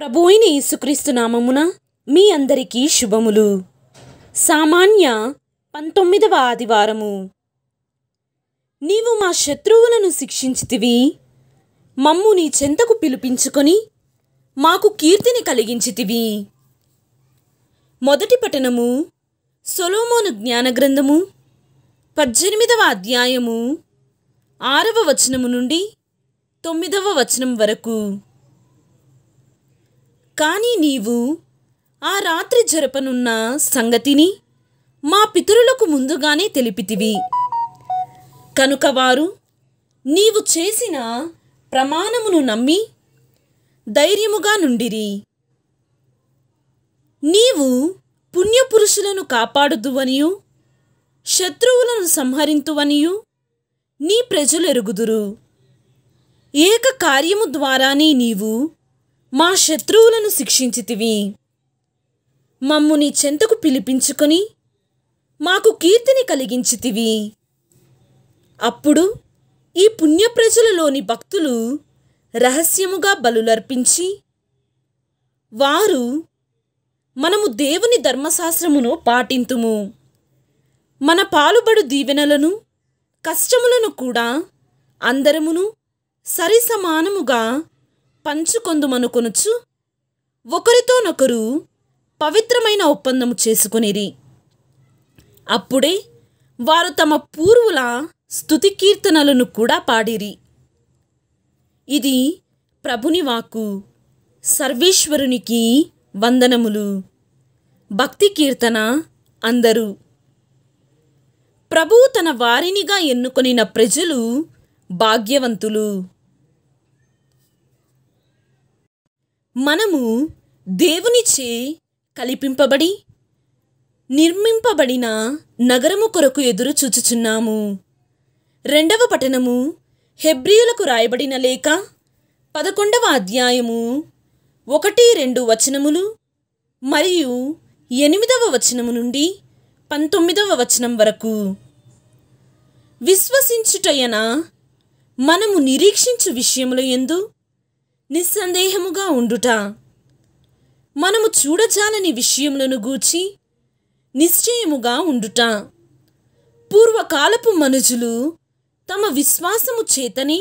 ప్రభు అయిన యేసుక్రీస్తు నామమున మీ అందరికీ శుభములు సామాన్య పంతొమ్మిదవ ఆదివారము నీవు మా శత్రువులను శిక్షించితివి మమ్ము నీ చెంతకు పిలిపించుకొని మాకు కీర్తిని కలిగించితివి మొదటి పఠనము సొలోమోను జ్ఞానగ్రంథము పద్దెనిమిదవ అధ్యాయము ఆరవ వచనము నుండి తొమ్మిదవ వచనం వరకు కానీ నీవు ఆ రాత్రి జరపనున్న సంగతిని మా పితరులకు ముందుగానే తెలిపితివి కనుక వారు నీవు చేసిన ప్రమాణమును నమ్మి ధైర్యముగా నుండిరి నీవు పుణ్యపురుషులను కాపాడుదువనియు శత్రువులను సంహరింతువనియు నీ ప్రజలెరుగుదురు ఏక కార్యము ద్వారానే నీవు మా శత్రువులను శిక్షించితివి మమ్ముని చెంతకు పిలిపించుకొని మాకు కీర్తిని కలిగించితివి అప్పుడు ఈ పుణ్యప్రజలలోని భక్తులు రహస్యముగా బలులర్పించి వారు మనము దేవుని ధర్మశాస్త్రమును పాటింతుము మన పాలుబడు దీవెనలను కష్టములను కూడా అందరమును సరిసమానముగా పంచుకొందుమనుకొనుచు ఒకరితోనొకరు పవిత్రమైన ఒప్పందము చేసుకునిరి అప్పుడే వారు తమ పూర్వుల స్థుతి కీర్తనలను కూడా పాడిరి ఇది ప్రభుని వాకు సర్వేశ్వరునికి వందనములు భక్తి కీర్తన అందరూ ప్రభువు తన వారినిగా ఎన్నుకొనిన ప్రజలు భాగ్యవంతులు మనము దేవునిచే కలిపింపబడి నిర్మింపబడిన నగరము కొరకు ఎదురు చూచుచున్నాము రెండవ పట్టణము హెబ్రియులకు రాయబడిన లేక పదకొండవ అధ్యాయము ఒకటి రెండు వచనములు మరియు ఎనిమిదవ వచనము నుండి పంతొమ్మిదవ వచనం వరకు విశ్వసించుటయన మనము నిరీక్షించు విషయములు ఎందు నిస్సందేహముగా ఉండుట మనము చూడజాలని విషయములను గూర్చి నిశ్చయముగా ఉండుట పూర్వకాలపు మనుజులు తమ విశ్వాసము చేతని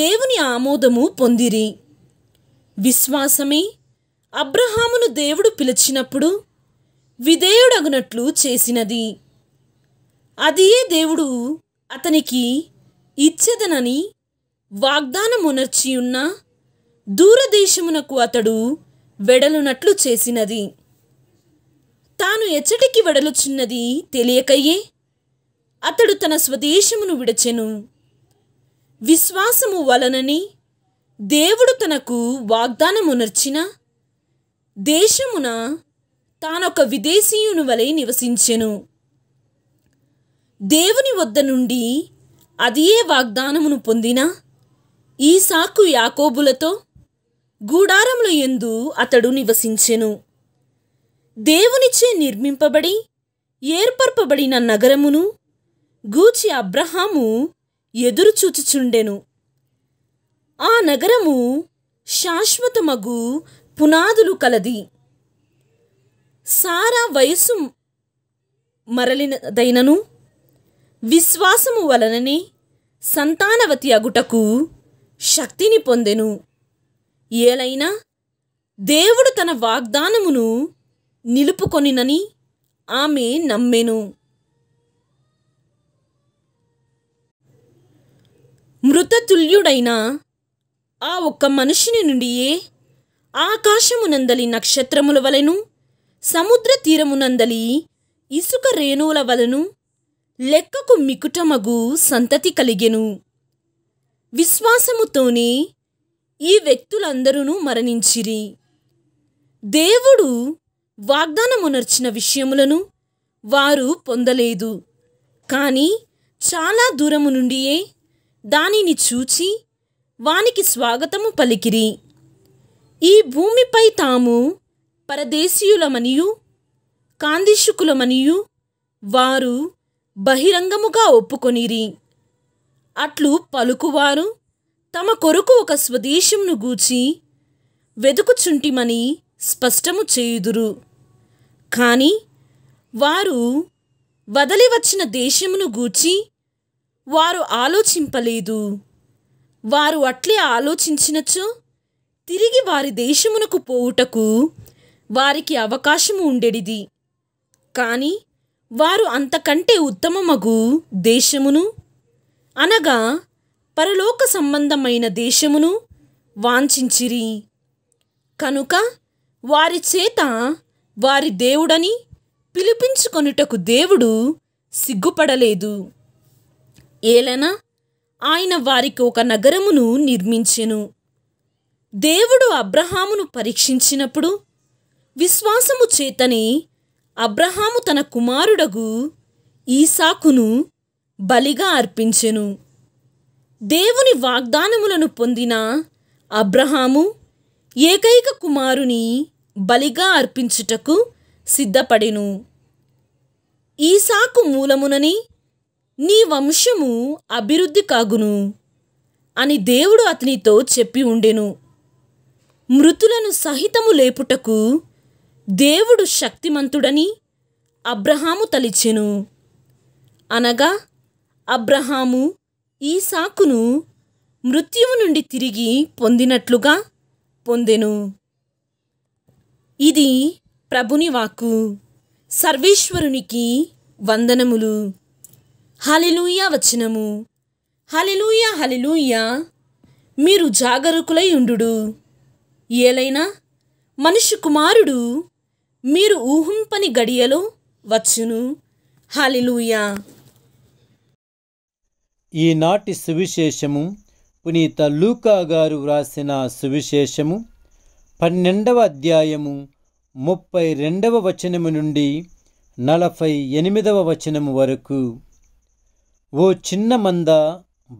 దేవుని ఆమోదము పొందిరి విశ్వాసమే అబ్రహామును దేవుడు పిలిచినప్పుడు విధేయుడగునట్లు చేసినది అదియే దేవుడు అతనికి ఇచ్చదనని వాగ్దానమునర్చియున్నా దూరదేశమునకు అతడు వెడలునట్లు చేసినది తాను ఎచ్చటికి వెడలుచున్నది తెలియకయ్యే అతడు తన స్వదేశమును విడచెను విశ్వాసము వలనని దేవుడు తనకు వాగ్దానమునర్చిన దేశమున తానొక విదేశీయుని వలె నివసించెను దేవుని వద్ద నుండి అదియే వాగ్దానమును పొందిన ఈసాకు యాకోబులతో గూడారములు ఎందు అతడు నివసించెను దేవునిచే నిర్మింపబడి ఏర్పరపబడిన నగరమును గూచి అబ్రహాము ఎదురుచూచుచుండెను ఆ నగరము శాశ్వతమగు పునాదులు కలది సారా వయసు మరలినదైనను విశ్వాసము వలననే సంతానవతి అగుటకు శక్తిని పొందెను ఏలైనా దేవుడు తన వాగ్దానమును నిలుపుకొనినని ఆమె నమ్మెను మృతతుల్యుడైన ఆ ఒక్క మనిషిని నుండియే ఆకాశమునందలి నక్షత్రముల వలెను సముద్ర తీరమునందలి ఇసుక రేణువుల వలను లెక్కకు మికుటమగు సంతతి కలిగెను విశ్వాసముతోనే ఈ వ్యక్తులందరూ మరణించిరి దేవుడు వాగ్దానమునర్చిన విషయములను వారు పొందలేదు కానీ చాలా దూరము నుండియే దానిని చూచి వానికి స్వాగతము పలికిరి ఈ భూమిపై తాము పరదేశీయులమనియు కాందిశుకులమనియు వారు బహిరంగముగా ఒప్పుకొనిరి అట్లు పలుకువారు తమ కొరకు ఒక స్వదేశమును గూచి వెదుకుచుంటిమని స్పష్టము చేయుదురు కానీ వారు వదలి వచ్చిన దేశమును గూచి వారు ఆలోచింపలేదు వారు అట్లే ఆలోచించినచో తిరిగి వారి దేశమునకు పోవుటకు వారికి అవకాశము ఉండేది కానీ వారు అంతకంటే ఉత్తమమగు దేశమును అనగా పరలోక సంబంధమైన దేశమును వాంఛించిరి కనుక వారి చేత వారి దేవుడని పిలిపించుకొనుటకు దేవుడు సిగ్గుపడలేదు ఏలన ఆయన వారికి ఒక నగరమును నిర్మించెను దేవుడు అబ్రహామును పరీక్షించినప్పుడు విశ్వాసము చేతనే అబ్రహాము తన కుమారుడగు ఈసాకును బలిగా అర్పించెను దేవుని వాగ్దానములను పొందిన అబ్రహాము ఏకైక కుమారుని బలిగా అర్పించుటకు సిద్ధపడెను ఈసాకు మూలమునని నీ వంశము అభివృద్ధి కాగును అని దేవుడు అతనితో చెప్పి ఉండెను మృతులను సహితము లేపుటకు దేవుడు శక్తిమంతుడని అబ్రహాము తలిచెను అనగా అబ్రహాము ఈ సాకును మృత్యువు నుండి తిరిగి పొందినట్లుగా పొందెను ఇది ప్రభుని వాక్కు సర్వేశ్వరునికి వందనములు హలిలూయ వచనము హలిలూయ హలిలూయ మీరు జాగరూకులై ఉండు ఏలైనా మనుషు కుమారుడు మీరు ఊహంపని గడియలో వచ్చును హలిలూయ ఈనాటి సువిశేషము పునీత లూకా గారు వ్రాసిన సువిశేషము పన్నెండవ అధ్యాయము ముప్పై రెండవ వచనము నుండి నలభై ఎనిమిదవ వచనము వరకు ఓ చిన్న మంద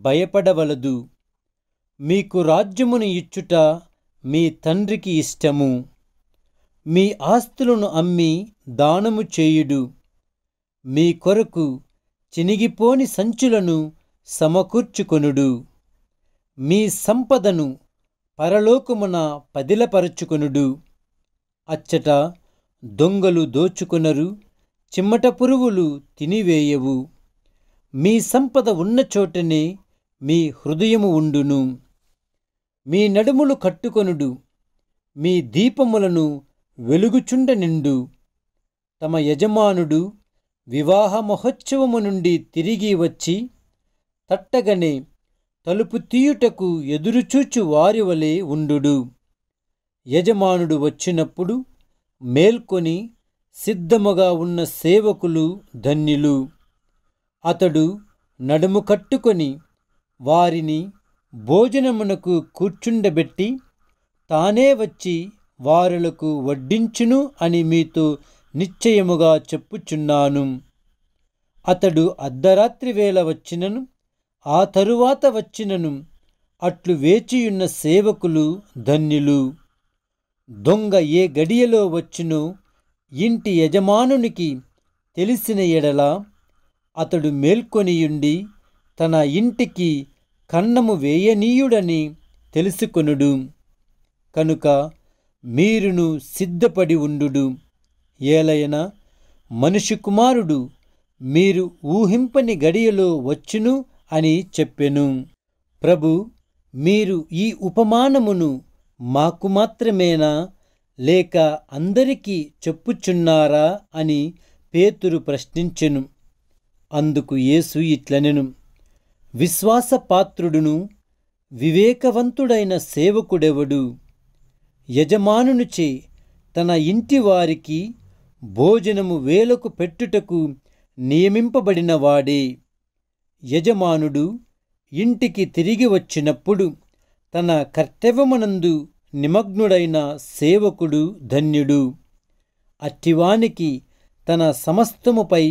భయపడవలదు మీకు రాజ్యమును ఇచ్చుట మీ తండ్రికి ఇష్టము మీ ఆస్తులను అమ్మి దానము చేయుడు మీ కొరకు చినిగిపోని సంచులను సమకూర్చుకొనుడు మీ సంపదను పరలోకమున పదిలపరచుకొనుడు అచ్చట దొంగలు దోచుకొనరు చిమ్మట పురుగులు తినివేయవు మీ సంపద ఉన్న చోటనే మీ హృదయము ఉండును మీ నడుములు కట్టుకొనుడు మీ దీపములను వెలుగుచుండ నిండు తమ యజమానుడు వివాహ మహోత్సవము నుండి తిరిగి వచ్చి తట్టగనే తలుపు తీయుటకు ఎదురుచూచు వారి వలె ఉండు యజమానుడు వచ్చినప్పుడు మేల్కొని సిద్ధముగా ఉన్న సేవకులు ధన్యులు అతడు నడుము కట్టుకొని వారిని భోజనమునకు కూర్చుండబెట్టి తానే వచ్చి వారులకు వడ్డించును అని మీతో నిశ్చయముగా చెప్పుచున్నాను అతడు అర్ధరాత్రి వేళ వచ్చినను ఆ తరువాత వచ్చినను అట్లు వేచియున్న సేవకులు ధన్యులు దొంగ ఏ గడియలో వచ్చినో ఇంటి యజమానునికి తెలిసిన ఎడల అతడు మేల్కొనియుండి తన ఇంటికి కన్నము వేయనీయుడని తెలుసుకొనుడు కనుక మీరును సిద్ధపడి ఉండు ఏలయన మనిషి కుమారుడు మీరు ఊహింపని గడియలో వచ్చును అని చెప్పెను ప్రభు మీరు ఈ ఉపమానమును మాకు మాత్రమేనా లేక అందరికీ చెప్పుచున్నారా అని పేతురు ప్రశ్నించెను అందుకు యేసు ఇట్లనెను విశ్వాసపాత్రుడును వివేకవంతుడైన సేవకుడెవడు యజమానునుచే తన ఇంటి వారికి భోజనము వేలకు పెట్టుటకు నియమింపబడినవాడే యజమానుడు ఇంటికి తిరిగి వచ్చినప్పుడు తన కర్తవ్యమనందు నిమగ్నుడైన సేవకుడు ధన్యుడు అట్టివానికి తన సమస్తముపై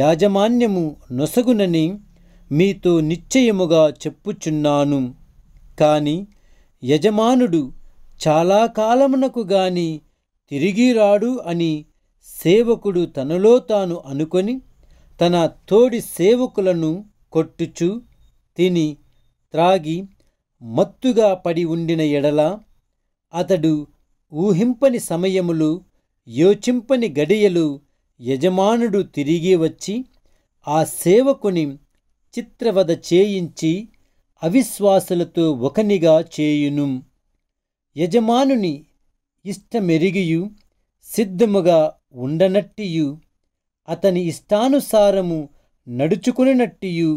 యాజమాన్యము నొసగునని మీతో నిశ్చయముగా చెప్పుచున్నాను కాని యజమానుడు చాలా కాలమునకు గాని తిరిగి రాడు అని సేవకుడు తనలో తాను అనుకొని తన తోడి సేవకులను కొట్టుచు తిని త్రాగి మత్తుగా పడి ఉండిన ఎడల అతడు ఊహింపని సమయములు యోచింపని గడియలు యజమానుడు తిరిగి వచ్చి ఆ సేవకుని చిత్రవద చేయించి అవిశ్వాసులతో ఒకనిగా చేయును యజమానుని ఇష్టమెరిగియు సిద్ధముగా ఉండనట్టియు అతని ఇష్టానుసారము నడుచుకునినట్టియు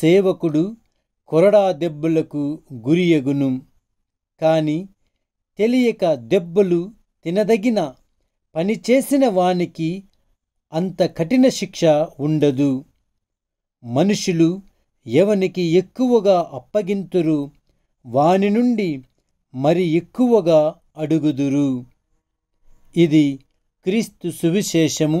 సేవకుడు కొరడా దెబ్బలకు గురియగును కాని తెలియక దెబ్బలు తినదగిన పనిచేసిన వానికి అంత కఠిన శిక్ష ఉండదు మనుషులు ఎవనికి ఎక్కువగా అప్పగింతురు వాని నుండి మరి ఎక్కువగా అడుగుదురు ఇది క్రీస్తు సువిశేషము